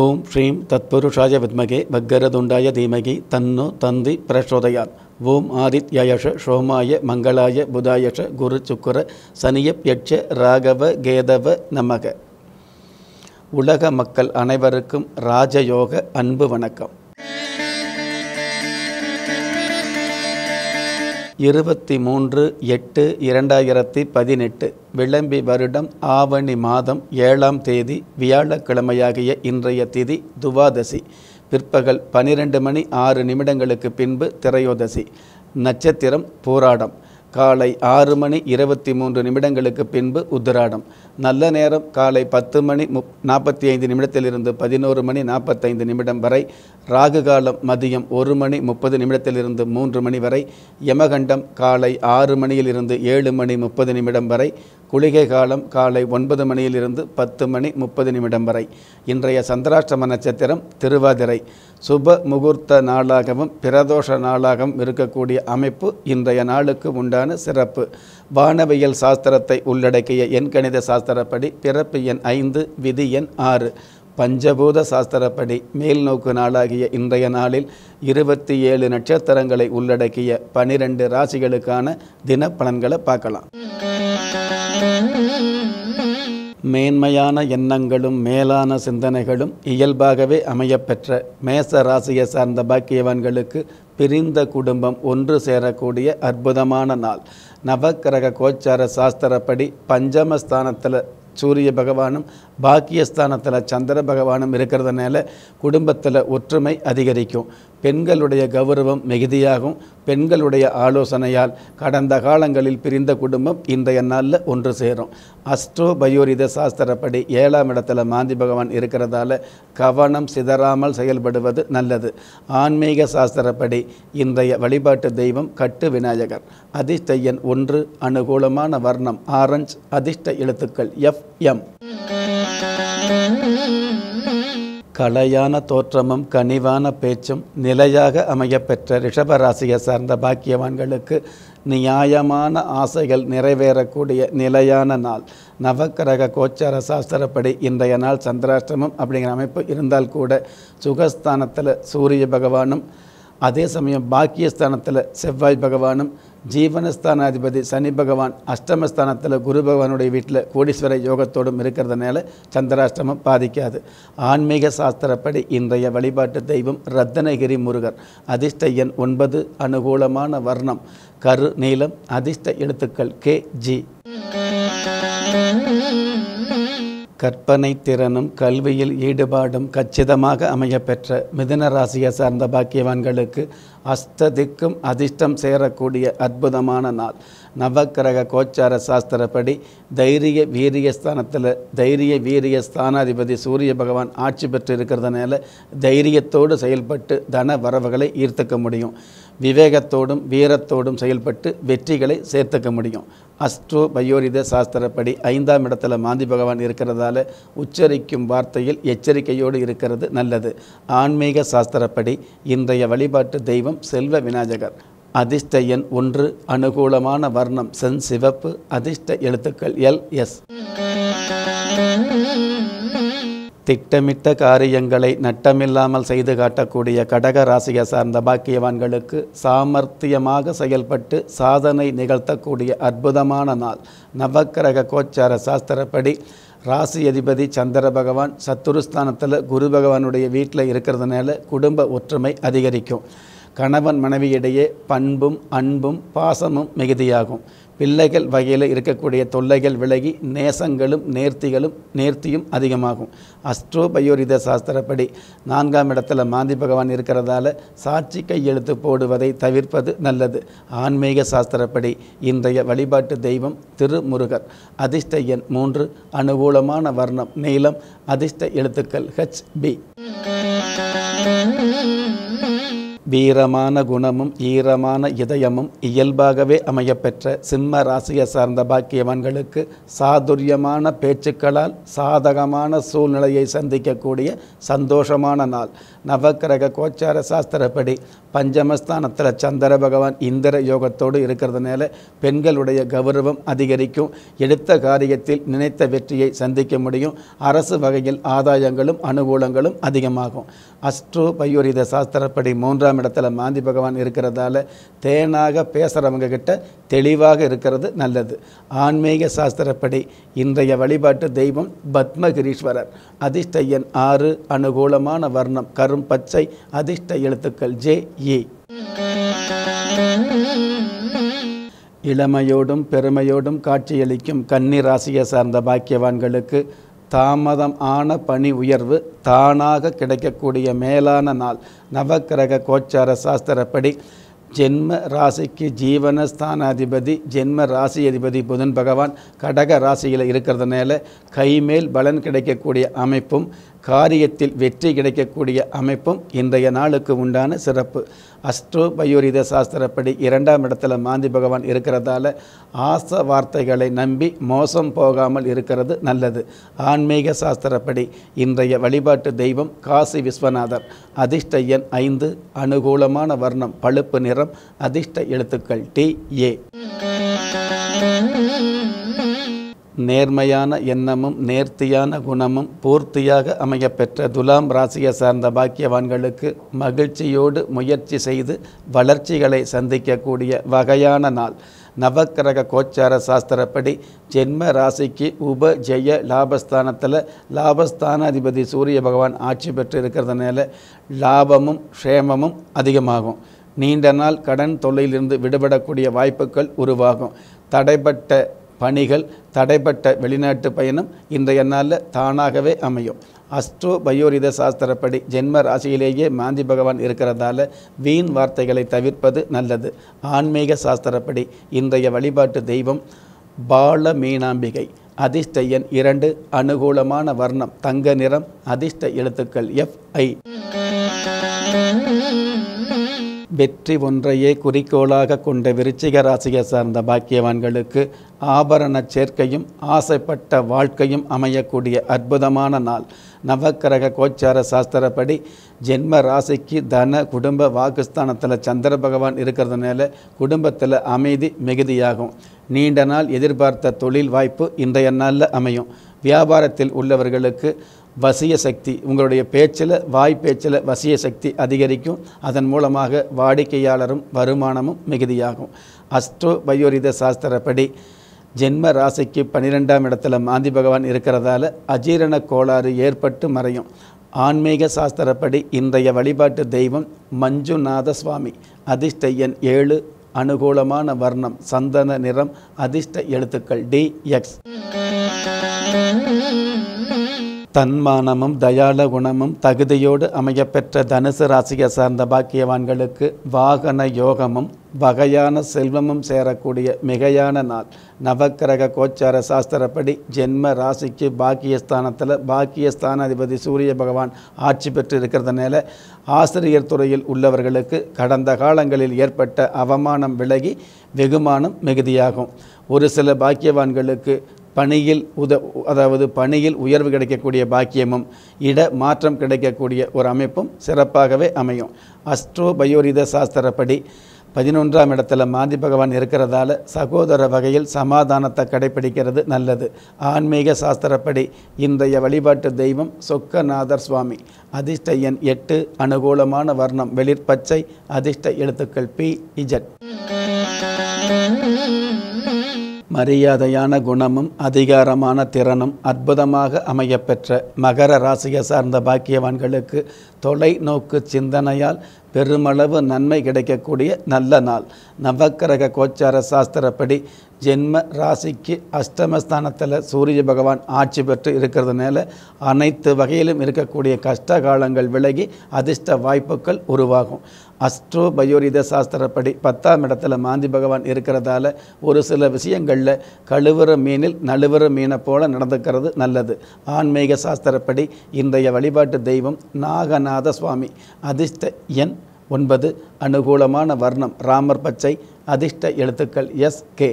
ஓம் ஸ்ரீம் தத்புருஷாய வித்மகே பக்கரதுண்டாய தீமகி தன்னு தந்தி பிரசோதயாத் ஓம் ஆதித்யயஷ சோமாய மங்களாய புதாயஷ குரு சுக்கர சனியப்யட்ச ராகவ கேதவ நமக உலக மக்கள் அனைவருக்கும் ராஜயோக அன்பு வணக்கம் இருபத்தி மூன்று எட்டு இரண்டாயிரத்தி பதினெட்டு விளம்பி வருடம் ஆவணி மாதம் ஏழாம் தேதி வியாழக்கிழமையாகிய இன்றைய திதி துவாதசி பிற்பகல் பனிரெண்டு மணி ஆறு நிமிடங்களுக்கு பின்பு திரையோதசி நட்சத்திரம் போராடம் காலை ஆறு மணி இருபத்தி மூன்று நிமிடங்களுக்கு பின்பு உத்திராடம் நல்ல நேரம் காலை பத்து மணி முப் நாற்பத்தி ஐந்து நிமிடத்திலிருந்து பதினோரு மணி நாற்பத்தைந்து நிமிடம் வரை ராகு காலம் மதியம் ஒரு மணி முப்பது நிமிடத்திலிருந்து மூன்று மணி வரை யமகண்டம் காலை ஆறு மணியிலிருந்து ஏழு மணி முப்பது நிமிடம் வரை குளிகை காலம் காலை ஒன்பது மணியிலிருந்து பத்து மணி முப்பது நிமிடம் வரை இன்றைய சந்திராஷ்டம நட்சத்திரம் திருவாதிரை சுப முகூர்த்த நாளாகவும் பிரதோஷ நாளாகவும் இருக்கக்கூடிய அமைப்பு இன்றைய நாளுக்கு உண்டான சிறப்பு வானவியல் சாஸ்திரத்தை உள்ளடக்கிய எண்கணித சாஸ்திரப்படி பிறப்பு எண் ஐந்து விதி எண் ஆறு பஞ்சபூத சாஸ்திரப்படி மேல் நோக்கு நாளாகிய இன்றைய நாளில் இருபத்தி ஏழு நட்சத்திரங்களை உள்ளடக்கிய பனிரெண்டு ராசிகளுக்கான தின பலன்களை பார்க்கலாம் மேன்மையான எண்ணங்களும் மேலான சிந்தனைகளும் இயல்பாகவே அமையப்பெற்ற மேச ராசியை சார்ந்த பாக்கியவான்களுக்கு பிரிந்த குடும்பம் ஒன்று சேரக்கூடிய அற்புதமான நாள் நவக்கிரக கோச்சார சாஸ்திரப்படி பஞ்சமஸ்தானத்தில் சூரிய பகவானும் பாக்கியஸ்தானத்தில் சந்திர பகவானும் இருக்கிறதுனால குடும்பத்தில் ஒற்றுமை அதிகரிக்கும் பெண்களுடைய கௌரவம் மிகுதியாகும் பெண்களுடைய ஆலோசனையால் கடந்த காலங்களில் பிரிந்த குடும்பம் இன்றைய நாளில் ஒன்று சேரும் அஸ்ட்ரோ பயோரித சாஸ்திரப்படி ஏழாம் இடத்துல மாந்தி பகவான் இருக்கிறதால கவனம் சிதறாமல் செயல்படுவது நல்லது ஆன்மீக சாஸ்திரப்படி இன்றைய வழிபாட்டு தெய்வம் கட்டு விநாயகர் அதிர்ஷ்ட எண் ஒன்று அனுகூலமான வர்ணம் ஆரஞ்ச் அதிர்ஷ்ட எழுத்துக்கள் எஃப் எம் கலையான தோற்றமும் கனிவான பேச்சும் நிலையாக அமையப்பெற்ற ரிஷபராசியை சார்ந்த பாக்கியவான்களுக்கு நியாயமான ஆசைகள் நிறைவேறக்கூடிய நிலையான நாள் நவக்கிரக கோச்சார சாஸ்திரப்படி இன்றைய நாள் சந்திராஷ்டிரமம் அப்படிங்கிற அமைப்பு இருந்தால் கூட சுகஸ்தானத்தில் சூரிய பகவானும் அதே சமயம் பாக்கியஸ்தானத்தில் செவ்வாய் பகவானும் ஜீவனஸ்தானாதிபதி சனி பகவான் அஷ்டமஸ்தானத்தில் குரு பகவானுடைய வீட்டில் கோடீஸ்வர யோகத்தோடும் இருக்கிறதுனால சந்திராஷ்டமம் பாதிக்காது ஆன்மீக சாஸ்திரப்படி இன்றைய வழிபாட்டு தெய்வம் ரத்தனகிரி முருகர் அதிர்ஷ்ட எண் ஒன்பது அனுகூலமான வர்ணம் கரு நீளம் அதிர்ஷ்ட எழுத்துக்கள் கே ஜி கற்பனை திறனும் கல்வியில் ஈடுபாடும் கச்சிதமாக அமையப்பெற்ற மிதுன ராசியை சார்ந்த பாக்கியவான்களுக்கு அஸ்ததிக்கும் அதிர்ஷ்டம் சேரக்கூடிய அற்புதமான நாள் நவக்கிரக கோச்சார சாஸ்திரப்படி தைரிய வீரியஸ்தானத்தில் தைரிய வீரிய ஸ்தானாதிபதி சூரிய பகவான் ஆட்சி பெற்று இருக்கிறதுனால தைரியத்தோடு செயல்பட்டு தன வரவுகளை ஈர்த்துக்க முடியும் விவேகத்தோடும் வீரத்தோடும் செயல்பட்டு வெற்றிகளை சேர்த்துக்க முடியும் அஸ்ட்ரோ பயோரித சாஸ்திரப்படி ஐந்தாம் இடத்துல மாந்தி பகவான் இருக்கிறதால உச்சரிக்கும் வார்த்தையில் எச்சரிக்கையோடு இருக்கிறது நல்லது ஆன்மீக சாஸ்திரப்படி இன்றைய வழிபாட்டு தெய்வம் செல்வ விநாயகர் அதிர்ஷ்ட எண் ஒன்று அனுகூலமான வர்ணம் சென் சிவப்பு அதிர்ஷ்ட எழுத்துக்கள் எல் எஸ் திட்டமிட்ட காரியங்களை நட்டமில்லாமல் செய்து காட்டக்கூடிய கடக ராசியை சார்ந்த பாக்கியவான்களுக்கு சாமர்த்தியமாக செயல்பட்டு சாதனை நிகழ்த்தக்கூடிய அற்புதமான நாள் நவக்கிரக கோச்சார சாஸ்திரப்படி ராசி அதிபதி சந்திர பகவான் சத்துருஸ்தானத்தில் குரு பகவானுடைய வீட்டில் இருக்கிறதுனால குடும்ப ஒற்றுமை அதிகரிக்கும் கணவன் மனைவியிடையே பண்பும் அன்பும் பாசமும் மிகுதியாகும் பிள்ளைகள் வகையில் இருக்கக்கூடிய தொல்லைகள் விலகி நேசங்களும் நேர்த்திகளும் நேர்த்தியும் அதிகமாகும் அஸ்ட்ரோ பயோரித சாஸ்திரப்படி நான்காம் இடத்துல மாந்தி பகவான் இருக்கிறதால சாட்சி கையெழுத்து போடுவதை தவிர்ப்பது நல்லது ஆன்மீக சாஸ்திரப்படி இன்றைய வழிபாட்டு தெய்வம் திருமுருகர் அதிர்ஷ்ட எண் மூன்று அனுகூலமான வர்ணம் நீளம் அதிர்ஷ்ட எழுத்துக்கள் ஹெச் பி வீரமான குணமும் ஈரமான இதயமும் இயல்பாகவே அமையப்பெற்ற சிம்ம ராசியை சார்ந்த பாக்கியவான்களுக்கு சாதுரியமான பேச்சுக்களால் சாதகமான சூழ்நிலையை சந்திக்கக்கூடிய சந்தோஷமான நாள் நவக்கிரக கோச்சார சாஸ்திரப்படி பஞ்சமஸ்தானத்தில் சந்திர பகவான் இந்திர யோகத்தோடு இருக்கிறதுனால பெண்களுடைய கௌரவம் அதிகரிக்கும் எடுத்த காரியத்தில் நினைத்த வெற்றியை சந்திக்க முடியும் அரசு வகையில் ஆதாயங்களும் அனுகூலங்களும் அதிகமாகும் அஸ்ட்ரோ பயோரித சாஸ்திரப்படி மூன்றாம் மூன்றாம் இடத்துல மாந்தி பகவான் இருக்கிறதால தேனாக பேசுகிறவங்க கிட்ட தெளிவாக இருக்கிறது நல்லது ஆன்மீக சாஸ்திரப்படி இன்றைய வழிபாட்டு தெய்வம் பத்மகிரீஸ்வரர் அதிர்ஷ்டயன் ஆறு அனுகூலமான வர்ணம் கரும் பச்சை அதிர்ஷ்ட எழுத்துக்கள் ஜே ஏ இளமையோடும் பெருமையோடும் காட்சியளிக்கும் கன்னி ராசியை சார்ந்த பாக்கியவான்களுக்கு தாமதம் ஆன பணி உயர்வு தானாக கிடைக்கக்கூடிய மேலான நாள் நவக்கிரக கோச்சார சாஸ்திரப்படி ஜென்ம ராசிக்கு ஜீவன ஸ்தானாதிபதி ஜென்ம ராசி அதிபதி புதன் பகவான் கடக ராசியில் இருக்கிறதுனால கைமேல் பலன் கிடைக்கக்கூடிய அமைப்பும் காரியத்தில் வெற்றி கிடைக்கக்கூடிய அமைப்பும் இன்றைய நாளுக்கு உண்டான சிறப்பு அஷ்டோ பயோரித சாஸ்திரப்படி இரண்டாம் இடத்துல மாந்தி பகவான் இருக்கிறதால ஆச வார்த்தைகளை நம்பி மோசம் போகாமல் இருக்கிறது நல்லது ஆன்மீக சாஸ்திரப்படி இன்றைய வழிபாட்டு தெய்வம் காசி விஸ்வநாதர் அதிர்ஷ்ட எண் ஐந்து அனுகூலமான வர்ணம் பழுப்பு நிறம் அதிர்ஷ்ட எழுத்துக்கள் டி ஏ நேர்மையான எண்ணமும் நேர்த்தியான குணமும் பூர்த்தியாக அமையப்பெற்ற துலாம் ராசியை சார்ந்த பாக்கியவான்களுக்கு மகிழ்ச்சியோடு முயற்சி செய்து வளர்ச்சிகளை சந்திக்கக்கூடிய வகையான நாள் நவக்கிரக கோச்சார சாஸ்திரப்படி ஜென்ம ராசிக்கு உப ஜெய லாபஸ்தானத்தில் அதிபதி சூரிய பகவான் ஆட்சி பெற்று இருக்கிறதுனால லாபமும் க்ஷேமமும் அதிகமாகும் நீண்ட நாள் கடன் தொல்லையிலிருந்து விடுபடக்கூடிய வாய்ப்புகள் உருவாகும் தடைப்பட்ட பணிகள் தடைப்பட்ட வெளிநாட்டு பயணம் இன்றைய நாளில் தானாகவே அமையும் அஸ்ட்ரோ பயோரித சாஸ்திரப்படி ஜென்ம ராசியிலேயே மாந்தி பகவான் இருக்கிறதால வீண் வார்த்தைகளை தவிர்ப்பது நல்லது ஆன்மீக சாஸ்திரப்படி இன்றைய வழிபாட்டு தெய்வம் பால மீனாம்பிகை அதிர்ஷ்ட இரண்டு அனுகூலமான வர்ணம் தங்க நிறம் அதிர்ஷ்ட எழுத்துக்கள் எஃப்ஐ ஐ வெற்றி ஒன்றையே குறிக்கோளாக கொண்ட விருச்சிக ராசியை சார்ந்த பாக்கியவான்களுக்கு ஆபரண சேர்க்கையும் ஆசைப்பட்ட வாழ்க்கையும் அமையக்கூடிய அற்புதமான நாள் நவக்கிரக கோச்சார சாஸ்திரப்படி ஜென்ம ராசிக்கு தன குடும்ப வாக்குஸ்தானத்தில் சந்திர பகவான் இருக்கிறதுனால குடும்பத்தில் அமைதி மிகுதியாகும் நீண்ட நாள் எதிர்பார்த்த தொழில் வாய்ப்பு இன்றைய நாளில் அமையும் வியாபாரத்தில் உள்ளவர்களுக்கு வசிய சக்தி உங்களுடைய பேச்சில் வாய் பேச்சில் வசிய சக்தி அதிகரிக்கும் அதன் மூலமாக வாடிக்கையாளரும் வருமானமும் மிகுதியாகும் அஸ்ட்ரோ பயோரித சாஸ்திரப்படி ஜென்ம ராசிக்கு பன்னிரெண்டாம் இடத்துல மாந்தி பகவான் இருக்கிறதால அஜீரண கோளாறு ஏற்பட்டு மறையும் ஆன்மீக சாஸ்திரப்படி இன்றைய வழிபாட்டு தெய்வம் மஞ்சுநாத சுவாமி அதிர்ஷ்டையன் ஏழு அனுகூலமான வர்ணம் சந்தன நிறம் அதிர்ஷ்ட எழுத்துக்கள் டி எக்ஸ் தன்மானமும் தயால குணமும் தகுதியோடு அமையப்பெற்ற தனுசு ராசியை சார்ந்த பாக்கியவான்களுக்கு வாகன யோகமும் வகையான செல்வமும் சேரக்கூடிய மிகையான நாள் நவக்கிரக கோச்சார சாஸ்திரப்படி ஜென்ம ராசிக்கு பாக்கியஸ்தானத்தில் பாக்கியஸ்தானாதிபதி சூரிய பகவான் ஆட்சி பெற்று இருக்கிறதுனால ஆசிரியர் துறையில் உள்ளவர்களுக்கு கடந்த காலங்களில் ஏற்பட்ட அவமானம் விலகி வெகுமானம் மிகுதியாகும் ஒரு சில பாக்கியவான்களுக்கு பணியில் உத அதாவது பணியில் உயர்வு கிடைக்கக்கூடிய பாக்கியமும் இட மாற்றம் கிடைக்கக்கூடிய ஒரு அமைப்பும் சிறப்பாகவே அமையும் அஸ்ட்ரோ பயோரித சாஸ்திரப்படி பதினொன்றாம் இடத்துல மாந்தி பகவான் இருக்கிறதால சகோதர வகையில் சமாதானத்தை கடைபிடிக்கிறது நல்லது ஆன்மீக சாஸ்திரப்படி இன்றைய வழிபாட்டு தெய்வம் சொக்கநாதர் சுவாமி அதிர்ஷ்ட எண் எட்டு அனுகூலமான வர்ணம் வெளிர்பச்சை அதிர்ஷ்ட எழுத்துக்கள் பி இஜட் மரியாதையான குணமும் அதிகாரமான திறனும் அற்புதமாக அமையப்பெற்ற மகர ராசியை சார்ந்த பாக்கியவான்களுக்கு தொலைநோக்கு சிந்தனையால் பெருமளவு நன்மை கிடைக்கக்கூடிய நல்ல நாள் நவக்கிரக கோச்சார சாஸ்திரப்படி ஜென்ம ராசிக்கு அஷ்டமஸ்தானத்தில் சூரிய பகவான் ஆட்சி பெற்று இருக்கிறதுனால அனைத்து வகையிலும் இருக்கக்கூடிய கஷ்ட காலங்கள் விலகி அதிர்ஷ்ட வாய்ப்புகள் உருவாகும் அஸ்ட்ரோ பயோரித சாஸ்திரப்படி பத்தாம் இடத்துல மாந்தி பகவான் இருக்கிறதால ஒரு சில விஷயங்களில் கழுவுற மீனில் நழுவுற மீனை போல நடந்துக்கிறது நல்லது ஆன்மீக சாஸ்திரப்படி இன்றைய வழிபாட்டு தெய்வம் நாகநாத சுவாமி அதிர்ஷ்ட எண் ஒன்பது அனுகூலமான வர்ணம் ராமர் பச்சை அதிர்ஷ்ட எழுத்துக்கள் எஸ் கே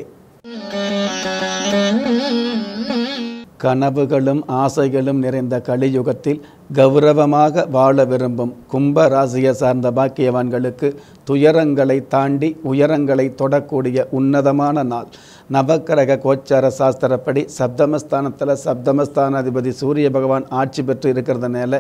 கனவுகளும் ஆசைகளும் நிறைந்த கலியுகத்தில் கௌரவமாக வாழ விரும்பும் கும்ப ராசியை சார்ந்த பாக்கியவான்களுக்கு துயரங்களை தாண்டி உயரங்களை தொடக்கூடிய உன்னதமான நாள் நவக்கிரக கோச்சார சாஸ்திரப்படி சப்தமஸ்தானத்தில் சப்தமஸ்தானாதிபதி சூரிய பகவான் ஆட்சி பெற்று இருக்கிறதுனால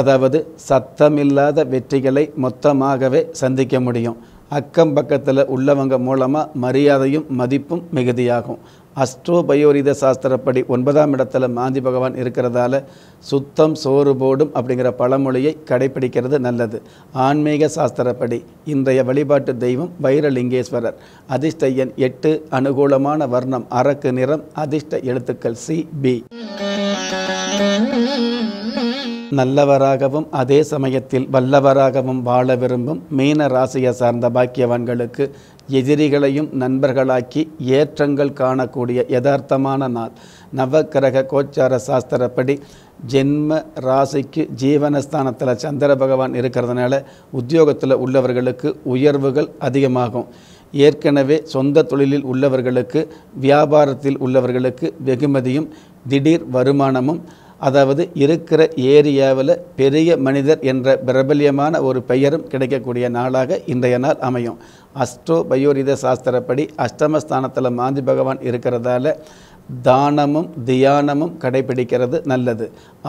அதாவது சத்தமில்லாத வெற்றிகளை மொத்தமாகவே சந்திக்க முடியும் அக்கம் பக்கத்தில் உள்ளவங்க மூலமாக மரியாதையும் மதிப்பும் மிகுதியாகும் அஸ்ட்ரோபயோரித சாஸ்திரப்படி ஒன்பதாம் இடத்துல மாந்தி பகவான் இருக்கிறதால சுத்தம் சோறு போடும் அப்படிங்கிற பழமொழியை கடைபிடிக்கிறது நல்லது ஆன்மீக சாஸ்திரப்படி இன்றைய வழிபாட்டு தெய்வம் வைரலிங்கேஸ்வரர் அதிர்ஷ்ட எண் எட்டு அனுகூலமான வர்ணம் அரக்கு நிறம் அதிர்ஷ்ட எழுத்துக்கள் சி பி நல்லவராகவும் அதே சமயத்தில் வல்லவராகவும் வாழ விரும்பும் மீன ராசியை சார்ந்த பாக்கியவான்களுக்கு எதிரிகளையும் நண்பர்களாக்கி ஏற்றங்கள் காணக்கூடிய யதார்த்தமான நாள் நவக்கிரக கோச்சார சாஸ்திரப்படி ஜென்ம ராசிக்கு ஜீவனஸ்தானத்தில் சந்திர பகவான் இருக்கிறதுனால உத்தியோகத்தில் உள்ளவர்களுக்கு உயர்வுகள் அதிகமாகும் ஏற்கனவே சொந்த தொழிலில் உள்ளவர்களுக்கு வியாபாரத்தில் உள்ளவர்களுக்கு வெகுமதியும் திடீர் வருமானமும் அதாவது இருக்கிற ஏரியாவில் பெரிய மனிதர் என்ற பிரபல்யமான ஒரு பெயரும் கிடைக்கக்கூடிய நாளாக இன்றைய நாள் அமையும் அஸ்ட்ரோ பயோரித சாஸ்திரப்படி அஷ்டமஸ்தானத்தில் மாந்தி பகவான் இருக்கிறதால தானமும் தியானமும் கடைபிடிக்கிறது நல்லது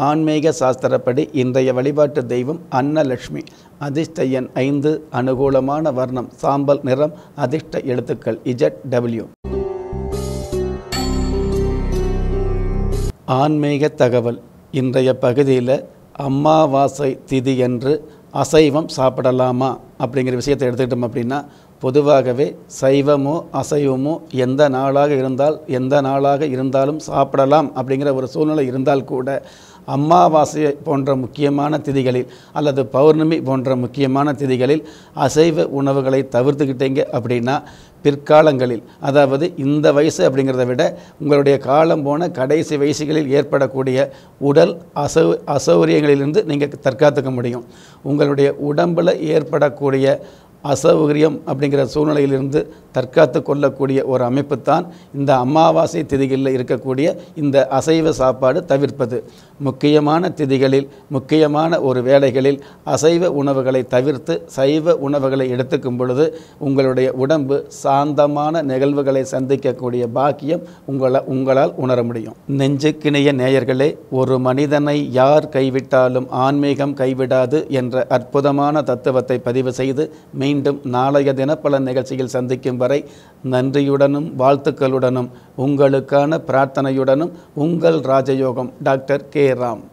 ஆன்மீக சாஸ்திரப்படி இன்றைய வழிபாட்டு தெய்வம் அன்னலக்ஷ்மி அதிர்ஷ்ட எண் ஐந்து அனுகூலமான வர்ணம் சாம்பல் நிறம் அதிர்ஷ்ட எழுத்துக்கள் இஜட் டபிள்யூ ஆன்மீக தகவல் இன்றைய பகுதியில் அம்மாவாசை திதி என்று அசைவம் சாப்பிடலாமா அப்படிங்கிற விஷயத்தை எடுத்துக்கிட்டோம் அப்படின்னா பொதுவாகவே சைவமோ அசைவமோ எந்த நாளாக இருந்தால் எந்த நாளாக இருந்தாலும் சாப்பிடலாம் அப்படிங்கிற ஒரு சூழ்நிலை இருந்தால் கூட அம்மாவாசை போன்ற முக்கியமான திதிகளில் அல்லது பௌர்ணமி போன்ற முக்கியமான திதிகளில் அசைவ உணவுகளை தவிர்த்துக்கிட்டீங்க அப்படின்னா பிற்காலங்களில் அதாவது இந்த வயசு அப்படிங்கிறத விட உங்களுடைய காலம் போன கடைசி வயசுகளில் ஏற்படக்கூடிய உடல் அசௌ அசௌரியங்களிலிருந்து நீங்கள் தற்காத்துக்க முடியும் உங்களுடைய உடம்பில் ஏற்படக்கூடிய அசௌகரியம் அப்படிங்கிற சூழ்நிலையிலிருந்து தற்காத்து கொள்ளக்கூடிய ஒரு அமைப்பு தான் இந்த அமாவாசை திதிகளில் இருக்கக்கூடிய இந்த அசைவ சாப்பாடு தவிர்ப்பது முக்கியமான திதிகளில் முக்கியமான ஒரு வேலைகளில் அசைவ உணவுகளை தவிர்த்து சைவ உணவுகளை எடுத்துக்கும் பொழுது உங்களுடைய உடம்பு சாந்தமான நிகழ்வுகளை சந்திக்கக்கூடிய பாக்கியம் உங்களை உங்களால் உணர முடியும் நெஞ்சுக்கிணைய நேயர்களே ஒரு மனிதனை யார் கைவிட்டாலும் ஆன்மீகம் கைவிடாது என்ற அற்புதமான தத்துவத்தை பதிவு செய்து மெயின் மீண்டும் நாளைய தினப்பல நிகழ்ச்சியில் சந்திக்கும் வரை நன்றியுடனும் வாழ்த்துக்களுடனும் உங்களுக்கான பிரார்த்தனையுடனும் உங்கள் ராஜயோகம் டாக்டர் கே ராம்